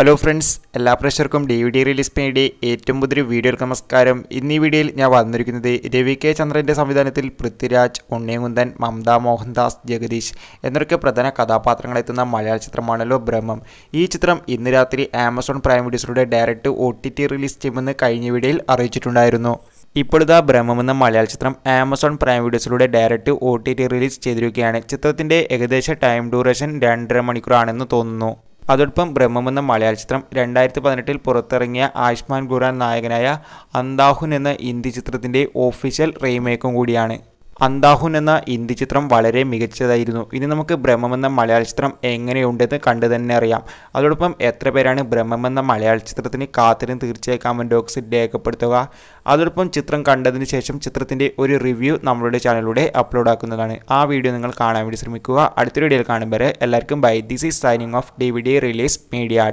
hello friends എല്ലാ പ്രേക്ഷർക്കും D V D release പേയുടെ ഏറ്റവും പുതിയ വീഡിയോകൾക്ക് നമസ്കാരം ഇന്ന് ഈ വീഡിയോയിൽ ഞാൻ വന്നിരിക്കുന്നത് രവി കെ ചന്ദ്രൻ്റെ സംവിധാനത്തിൽ പൃഥ്വിരാജ് ഉണ്ണിയകുന്തൻ മമത മോഹൻദാസ് ജഗദീഷ് എന്നൊക്കെ പ്രധാന കഥാപാത്രങ്ങളെത്തുന്ന മലയാള ചിത്രമാണല്ലോ ബ്രഹ്മം ഈ ചിത്രം ഇന്ന് രാത്രി ആമസോൺ പ്രൈം വീഡിയോസിലൂടെ direct O T T release ചെയ്യുമെന്ന് കഴിഞ്ഞ വീഡിയോയിൽ അറിയിച്ചിട്ടുണ്ടായിരുന്നു ഇപ്പോഴിതാ ബ്രഹ്മം എന്ന മലയാള ചിത്രം ആമസോൺ പ്രൈം വീഡിയോസിലൂടെ direct O T T release ചെയ്തിരിക്കുകയാണ് ചിത്രത്തിൻ്റെ ഏകദേശ ടൈം ഡ്യൂറേഷൻ രണ്ടര മണിക്കൂറാണെന്ന് തോന്നുന്നു അതോടൊപ്പം ബ്രഹ്മം എന്ന മലയാള ചിത്രം രണ്ടായിരത്തി പതിനെട്ടിൽ പുറത്തിറങ്ങിയ ആയുഷ്മാൻ ഖുറാൻ നായകനായ അന്താഹുൻ എന്ന ഹിന്ദി ചിത്രത്തിൻ്റെ ഒഫീഷ്യൽ റീമേക്കും കൂടിയാണ് അന്താഹുൻ എന്ന ഹിന്ദി ചിത്രം വളരെ മികച്ചതായിരുന്നു ഇനി നമുക്ക് ബ്രഹ്മം എന്ന മലയാള ചിത്രം എങ്ങനെയുണ്ടെന്ന് കണ്ടു തന്നെ അറിയാം അതോടൊപ്പം എത്ര പേരാണ് ബ്രഹ്മം എന്ന മലയാള ചിത്രത്തിന് കാത്തിരുന്ന് തീർച്ചയായും കമൻറ്റ് ബോക്സിൽ രേഖപ്പെടുത്തുക അതോടൊപ്പം ചിത്രം കണ്ടതിന് ശേഷം ചിത്രത്തിൻ്റെ ഒരു റിവ്യൂ നമ്മളുടെ ചാനലിലൂടെ അപ്ലോഡ് ആക്കുന്നതാണ് ആ വീഡിയോ നിങ്ങൾ കാണാൻ വേണ്ടി ശ്രമിക്കുക അടുത്ത വീഡിയോയിൽ കാണുമ്പോൾ എല്ലാവർക്കും bye this is signing off D V D release media